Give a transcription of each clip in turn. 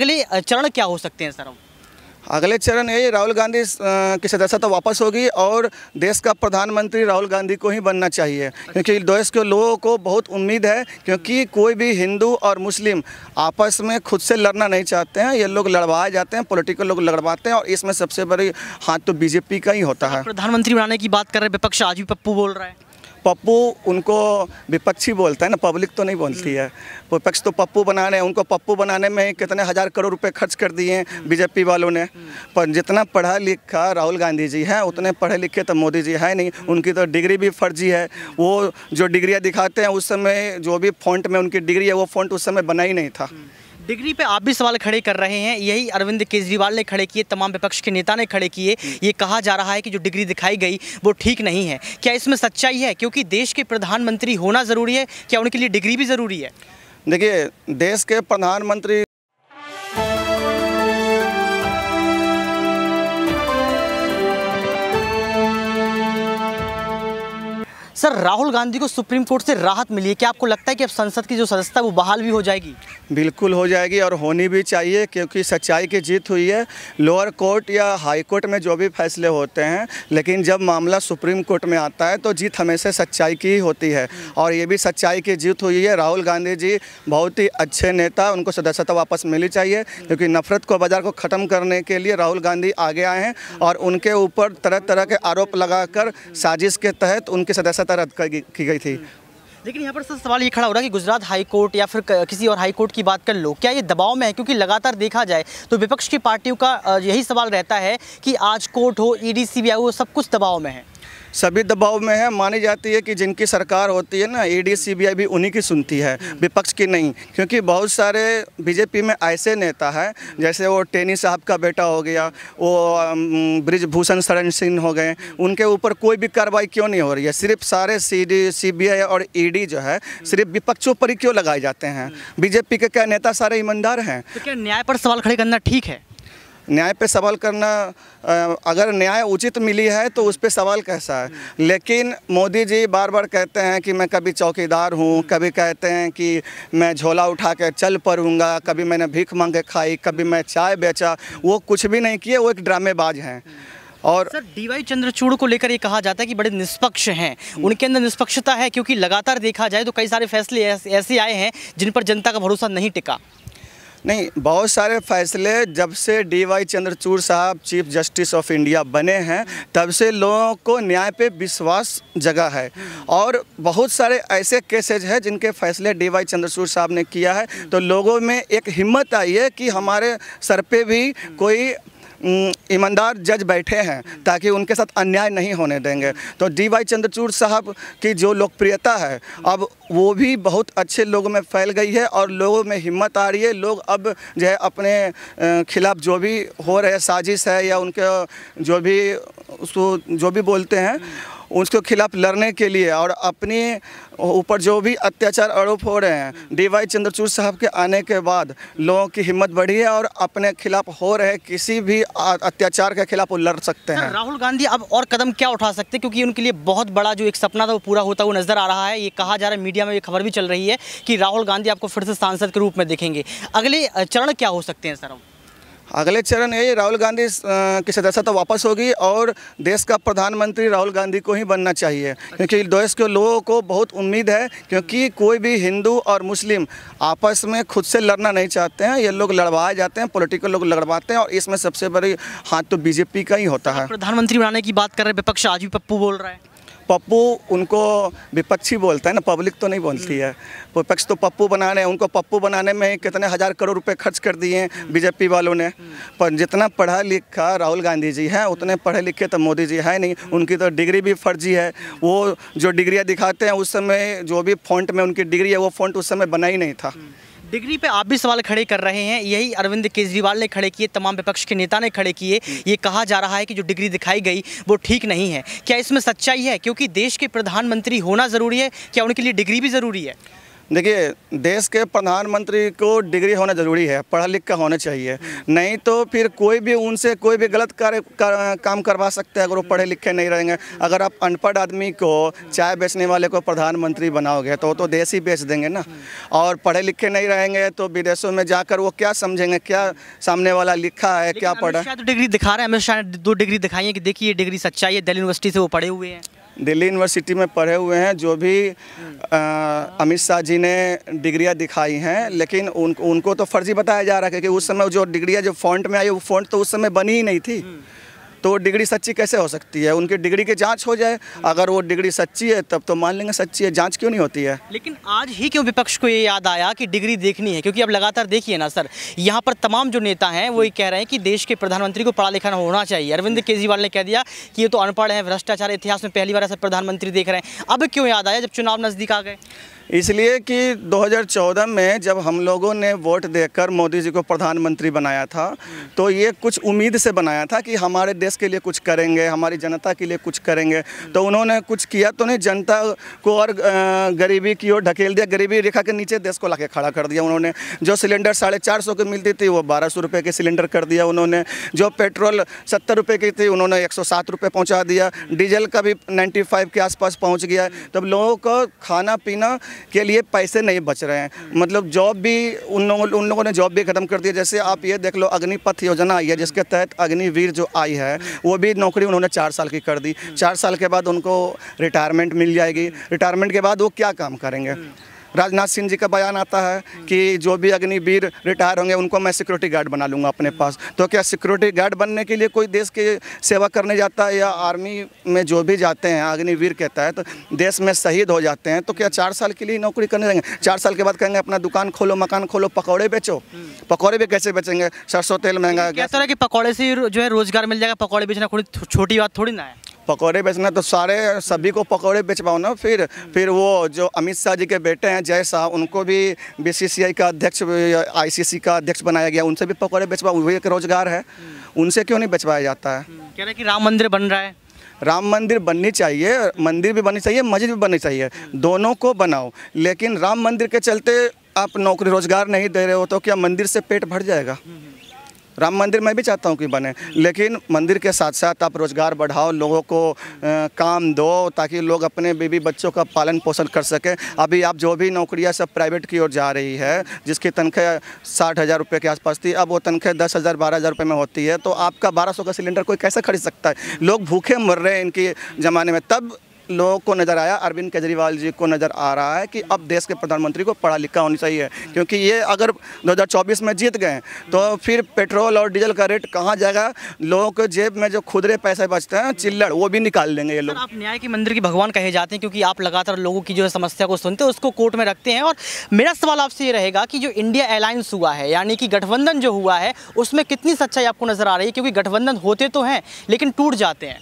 अगले चरण क्या हो सकते हैं सर अगले चरण यही राहुल गांधी की सदस्यता तो वापस होगी और देश का प्रधानमंत्री राहुल गांधी को ही बनना चाहिए क्योंकि देश के लोगों को बहुत उम्मीद है क्योंकि कोई भी हिंदू और मुस्लिम आपस में खुद से लड़ना नहीं चाहते हैं ये लोग लड़वाए जाते हैं पॉलिटिकल लोग लड़वाते हैं और इसमें सबसे बड़ी हाथ तो बीजेपी का ही होता है प्रधानमंत्री बनाने की बात कर रहे विपक्ष आज भी पप्पू बोल रहा है पप्पू उनको विपक्षी बोलता है ना पब्लिक तो नहीं बोलती है विपक्ष तो पप्पू बना रहे हैं उनको पप्पू बनाने में कितने हज़ार करोड़ रुपए खर्च कर दिए हैं बीजेपी वालों ने पर जितना पढ़ा लिखा राहुल गांधी जी हैं उतने पढ़े लिखे तो मोदी जी हैं नहीं उनकी तो डिग्री भी फर्जी है वो जो डिग्रियाँ दिखाते हैं उस समय जो भी फॉन्ट में उनकी डिग्री है वो फॉन्ट उस समय बना ही नहीं था डिग्री पे आप भी सवाल खड़े कर रहे हैं यही अरविंद केजरीवाल ने खड़े किए तमाम विपक्ष के नेता ने खड़े किए ये कहा जा रहा है कि जो डिग्री दिखाई गई वो ठीक नहीं है क्या इसमें सच्चाई है क्योंकि देश के प्रधानमंत्री होना ज़रूरी है क्या उनके लिए डिग्री भी ज़रूरी है देखिए देश के प्रधानमंत्री सर राहुल गांधी को सुप्रीम कोर्ट से राहत मिली है क्या आपको लगता है कि अब संसद की जो सदस्यता है वो बहाल भी हो जाएगी बिल्कुल हो जाएगी और होनी भी चाहिए क्योंकि सच्चाई की जीत हुई है लोअर कोर्ट या हाई कोर्ट में जो भी फैसले होते हैं लेकिन जब मामला सुप्रीम कोर्ट में आता है तो जीत हमेशा सच्चाई की ही होती है और ये भी सच्चाई की जीत हुई है राहुल गांधी जी बहुत ही अच्छे नेता उनको सदस्यता वापस मिली चाहिए क्योंकि नफरत को बाजार को ख़त्म करने के लिए राहुल गांधी आगे आए हैं और उनके ऊपर तरह तरह के आरोप लगाकर साजिश के तहत उनकी सदस्यता रद्द की गई थी लेकिन यहाँ पर सर सवाल ये खड़ा हो रहा है कि गुजरात हाई कोर्ट या फिर किसी और हाई कोर्ट की बात कर लो क्या ये दबाव में है क्योंकि लगातार देखा जाए तो विपक्ष की पार्टियों का यही सवाल रहता है कि आज कोर्ट हो ई e डी हो सब कुछ दबाव में है सभी दबाव में है मानी जाती है कि जिनकी सरकार होती है ना ईडी सीबीआई भी उन्हीं की सुनती है हम्म। विपक्ष की नहीं क्योंकि बहुत सारे बीजेपी में ऐसे नेता हैं जैसे वो टेनी साहब का बेटा हो गया वो ब्रिजभूषण शरण सिंह हो गए हम्म। उनके ऊपर कोई भी कार्रवाई क्यों नहीं हो रही है सिर्फ सारे सी डी और ई e जो है हम्म। सिर्फ विपक्षों पर ही क्यों लगाए जाते हैं बीजेपी के क्या नेता सारे ईमानदार हैं तो क्या न्याय पर सवाल खड़े करना ठीक है न्याय पे सवाल करना अगर न्याय उचित मिली है तो उस पर सवाल कैसा है हम्म। लेकिन मोदी जी बार बार कहते हैं कि मैं कभी चौकीदार हूँ हम्म। कभी कहते हैं कि मैं झोला उठा के चल पड़ूँगा कभी मैंने भीख मांगे खाई कभी मैं चाय बेचा हम्म। वो कुछ भी नहीं किए वो एक ड्रामेबाज हैं और सर डीवाई चंद्रचूड़ को लेकर ये कहा जाता है कि बड़े निष्पक्ष हैं उनके अंदर निष्पक्षता है क्योंकि लगातार देखा जाए तो कई सारे फैसले ऐसे आए हैं जिन पर जनता का भरोसा नहीं टिका नहीं बहुत सारे फैसले जब से डी वाई चंद्रचूड़ साहब चीफ जस्टिस ऑफ इंडिया बने हैं तब से लोगों को न्याय पे विश्वास जगा है और बहुत सारे ऐसे केसेज हैं जिनके फैसले डी वाई चंद्रचूड़ साहब ने किया है तो लोगों में एक हिम्मत आई है कि हमारे सर पे भी कोई ईमानदार जज बैठे हैं ताकि उनके साथ अन्याय नहीं होने देंगे तो डी वाई चंद्रचूड़ साहब की जो लोकप्रियता है अब वो भी बहुत अच्छे लोगों में फैल गई है और लोगों में हिम्मत आ रही है लोग अब जो है अपने खिलाफ जो भी हो रहे साजिश है या उनके जो भी उसको जो भी बोलते हैं उसके खिलाफ लड़ने के लिए और अपने ऊपर जो भी अत्याचार आरोप हो रहे हैं डी वाई चंद्रचूड़ साहब के आने के बाद लोगों की हिम्मत बढ़ी है और अपने खिलाफ हो रहे किसी भी अत्याचार के खिलाफ वो लड़ सकते हैं राहुल गांधी अब और कदम क्या उठा सकते हैं क्योंकि उनके लिए बहुत बड़ा जो एक सपना था वो पूरा होता हुआ नजर आ रहा है ये कहा जा रहा है मीडिया में ये खबर भी चल रही है कि राहुल गांधी आपको फिर से सांसद के रूप में देखेंगे अगले चरण क्या हो सकते हैं सर अगले चरण यही राहुल गांधी की सदस्यता वापस होगी और देश का प्रधानमंत्री राहुल गांधी को ही बनना चाहिए क्योंकि देश के लोगों को बहुत उम्मीद है क्योंकि कोई भी हिंदू और मुस्लिम आपस में खुद से लड़ना नहीं चाहते हैं ये लोग लड़वाए जाते हैं पॉलिटिकल लोग लड़वाते हैं और इसमें सबसे बड़ी हाथ तो बीजेपी का ही होता है प्रधानमंत्री बनाने की बात कर रहे विपक्ष आज भी पप्पू बोल रहे हैं पप्पू उनको विपक्षी बोलता है ना पब्लिक तो नहीं बोलती है विपक्ष तो पप्पू बना रहे हैं उनको पप्पू बनाने में कितने हज़ार करोड़ रुपए खर्च कर दिए हैं हम्म। बीजेपी वालों ने हम्म। पर जितना पढ़ा लिखा राहुल गांधी जी हैं उतने पढ़े लिखे तो मोदी जी हैं नहीं हम्म। उनकी तो डिग्री भी फर्जी है वो जो डिग्रियाँ दिखाते हैं उस समय जो भी फॉन्ट में उनकी डिग्री है वो फॉन्ट उस समय बना ही नहीं था डिग्री पे आप भी सवाल खड़े कर रहे हैं यही अरविंद केजरीवाल ने खड़े किए तमाम विपक्ष के नेता ने खड़े किए ये कहा जा रहा है कि जो डिग्री दिखाई गई वो ठीक नहीं है क्या इसमें सच्चाई है क्योंकि देश के प्रधानमंत्री होना ज़रूरी है क्या उनके लिए डिग्री भी ज़रूरी है देखिए देश के प्रधानमंत्री को डिग्री होना ज़रूरी है पढ़ा लिख का होना चाहिए नहीं तो फिर कोई भी उनसे कोई भी गलत कार्य कर, काम करवा सकते हैं अगर वो पढ़े लिखे नहीं रहेंगे अगर आप अनपढ़ आदमी को चाय बेचने वाले को प्रधानमंत्री बनाओगे तो तो देश ही बेच देंगे ना और पढ़े लिखे नहीं रहेंगे तो विदेशों में जाकर वो क्या समझेंगे क्या सामने वाला लिखा है क्या पढ़ा तो डिग्री दिखा रहे हैं हमेशा दो डिग्री दिखाई है कि देखिए डिग्री सच्चाई है दिल्ली यूनिवर्सिटी से वो पढ़े हुए हैं दिल्ली यूनिवर्सिटी में पढ़े हुए हैं जो भी अमित शाह जी ने डिग्रियां दिखाई हैं लेकिन उन उनको तो फर्जी बताया जा रहा है क्योंकि उस समय जो डिग्रियां जो फॉन्ट में आई वो फॉन्ट तो उस समय बनी ही नहीं थी तो वो डिग्री सच्ची कैसे हो सकती है उनकी डिग्री की जाँच हो जाए अगर वो डिग्री सच्ची है तब तो मान लेंगे सच्ची है जाँच क्यों नहीं होती है लेकिन आज ही क्यों विपक्ष को ये याद आया कि डिग्री देखनी है क्योंकि अब लगातार देखिए ना सर यहाँ पर तमाम जो नेता हैं वो ये कह रहे हैं कि देश के प्रधानमंत्री को पढ़ा लिखा होना चाहिए अरविंद केजरीवाल ने कह दिया कि ये तो अनपढ़ है भ्रष्टाचार इतिहास में पहली बार ऐसा प्रधानमंत्री देख रहे हैं अब क्यों याद आया जब चुनाव नज़दीक आ गए इसलिए कि 2014 में जब हम लोगों ने वोट देकर मोदी जी को प्रधानमंत्री बनाया था तो ये कुछ उम्मीद से बनाया था कि हमारे देश के लिए कुछ करेंगे हमारी जनता के लिए कुछ करेंगे तो उन्होंने कुछ किया तो उन्हें जनता को और गरीबी की ओर ढकेल दिया गरीबी रेखा के नीचे देश को ला खड़ा कर दिया उन्होंने जो सिलेंडर साढ़े चार सौ की मिलती थी वो बारह सौ रुपये सिलेंडर कर दिया उन्होंने जो पेट्रोल सत्तर रुपये की थी उन्होंने एक सौ सात रुपये पहुँचा दिया डीजल का भी नाइन्टी फाइव के आसपास पहुँच गया तब तो लोगों को खाना पीना के लिए पैसे नहीं बच रहे हैं मतलब जॉब भी उन लोगों उन लोगों ने जॉब भी ख़त्म कर दी जैसे आप ये देख लो अग्निपथ योजना आई है जिसके तहत अग्निवीर जो आई है वो भी नौकरी उन्होंने चार साल की कर दी चार साल के बाद उनको रिटायरमेंट मिल जाएगी रिटायरमेंट के बाद वो क्या काम करेंगे राजनाथ सिंह जी का बयान आता है कि जो भी अग्निवीर रिटायर होंगे उनको मैं सिक्योरिटी गार्ड बना लूँगा अपने पास तो क्या सिक्योरिटी गार्ड बनने के लिए कोई देश की सेवा करने जाता है या आर्मी में जो भी जाते हैं अग्निवीर कहता है तो देश में शहीद हो जाते हैं तो क्या चार साल के लिए नौकरी करने जाएंगे चार साल के बाद कहेंगे अपना दुकान खोलो मकान खोलो पकौड़े बेचो पकौड़े भी कैसे बेचेंगे सरसों तेल महंगा क्या तरह के पकौड़े से जो है रोजगार मिल जाएगा पकौड़े बेचना थोड़ी छोटी बात थोड़ी ना है पकौड़े बेचना तो सारे सभी को पकौड़े बेचवाओ ना फिर फिर वो जो अमित शाह जी के बेटे हैं जय शाह उनको भी बीसीसीआई का अध्यक्ष आईसीसी का अध्यक्ष बनाया गया उनसे भी पकौड़े बेचवाओ वही एक रोजगार है उनसे क्यों नहीं बेचवाया जाता है हम्म, कह रहे कि राम मंदिर बन रहा है राम मंदिर बननी चाहिए मंदिर भी बननी चाहिए मस्जिद भी बननी चाहिए दोनों को बनाओ लेकिन राम मंदिर के चलते आप नौकरी रोजगार नहीं दे रहे हो तो क्या मंदिर से पेट भर जाएगा हम्म, हम्म। राम मंदिर मैं भी चाहता हूँ कि बने लेकिन मंदिर के साथ साथ आप रोज़गार बढ़ाओ लोगों को आ, काम दो ताकि लोग अपने बीबी बच्चों का पालन पोषण कर सकें अभी आप जो भी नौकरियाँ सब प्राइवेट की ओर जा रही है जिसकी तनख्वाह साठ हज़ार रुपये के आसपास थी अब वो तनख्वाह दस हज़ार बारह हज़ार रुपये में होती है तो आपका बारह सौ का सिलेंडर कोई कैसे खरीद सकता है लोग भूखे मर रहे हैं इनके ज़माने में तब लोगों को नज़र आया अरविंद केजरीवाल जी को नज़र आ रहा है कि अब देश के प्रधानमंत्री को पढ़ा लिखा होना चाहिए क्योंकि ये अगर 2024 में जीत गए तो फिर पेट्रोल और डीजल का रेट कहाँ जाएगा लोगों के जेब में जो खुदरे पैसे बचते हैं चिल्लड़ वो भी निकाल लेंगे ये लोग आप न्याय के मंदिर की भगवान कहे जाते हैं क्योंकि आप लगातार लोगों की जो है समस्या को सुनते हैं उसको कोर्ट में रखते हैं और मेरा सवाल आपसे ये रहेगा कि जो इंडिया एलायंस हुआ है यानी कि गठबंधन जो हुआ है उसमें कितनी सच्चाई आपको नज़र आ रही है क्योंकि गठबंधन होते तो हैं लेकिन टूट जाते हैं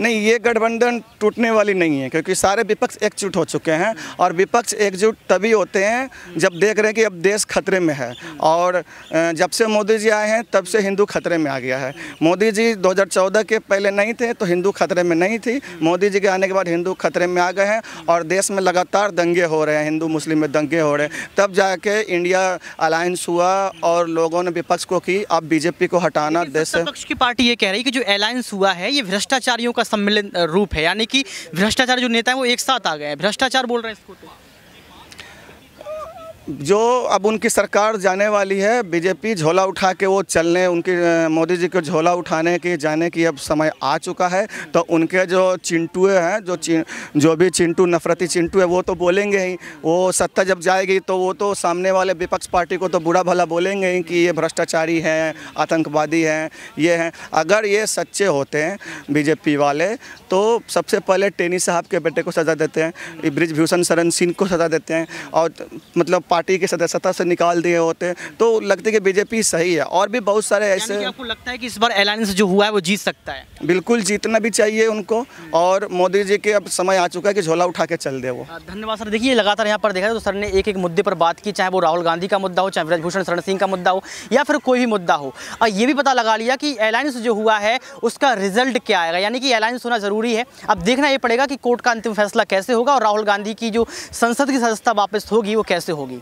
नहीं ये गठबंधन टूटने वाली नहीं है क्योंकि सारे विपक्ष एकजुट हो चुके हैं और विपक्ष एकजुट तभी होते हैं जब देख रहे हैं कि अब देश खतरे में है और जब से मोदी जी आए हैं तब से हिंदू खतरे में आ गया है मोदी जी 2014 के पहले नहीं थे तो हिंदू खतरे में नहीं थी मोदी जी के आने के बाद हिंदू खतरे में आ गए हैं और देश में लगातार दंगे हो रहे हैं हिंदू मुस्लिम में दंगे हो रहे हैं तब जाके इंडिया अलायंस हुआ और लोगों ने विपक्ष को की अब बीजेपी को हटाना देश विपक्ष की पार्टी ये कह रही है कि जो अलायंस हुआ है ये भ्रष्टाचारियों का सम्मिलित रूप है यानी कि भ्रष्टाचार जो नेता है वो एक साथ आ गए हैं भ्रष्टाचार बोल रहे हैं इसको तो जो अब उनकी सरकार जाने वाली है बीजेपी झोला उठा के वो चलने उनके मोदी जी को झोला उठाने के जाने की अब समय आ चुका है तो उनके जो चिंटुए हैं जो चिं जो भी चिंटू नफरती चिंटू है वो तो बोलेंगे ही वो सत्ता जब जाएगी तो वो तो सामने वाले विपक्ष पार्टी को तो बुरा भला बोलेंगे ही कि ये भ्रष्टाचारी हैं आतंकवादी हैं ये हैं अगर ये सच्चे होते हैं बीजेपी वाले तो सबसे पहले टेनी साहब के बेटे को सज़ा देते हैं ब्रिज भूषण शरण सिंह को सज़ा देते हैं और मतलब पार्टी की सदस्यता से निकाल दिए होते तो लगते कि बीजेपी सही है और भी बहुत सारे ऐसे आपको लगता है कि इस बार अलायंस जो हुआ है वो जीत सकता है बिल्कुल जीतना भी चाहिए उनको और मोदी जी के अब समय आ चुका है कि झोला उठा के चल दे वो हाँ, धन्यवाद सर देखिए लगातार यहाँ पर देखा तो सर ने एक एक मुद्दे पर बात की चाहे वो राहुल गांधी का मुद्दा हो चाहे ब्रजभूषण शरण सिंह का मुद्दा हो या फिर कोई भी मुद्दा हो और ये भी पता लगा लिया कि अलायंस जो हुआ है उसका रिजल्ट क्या आएगा यानी कि अलायंस होना ज़रूरी है अब देखना ये पड़ेगा कि कोर्ट का अंतिम फैसला कैसे होगा और राहुल गांधी की जो संसद की सदस्यता वापस होगी वो कैसे होगी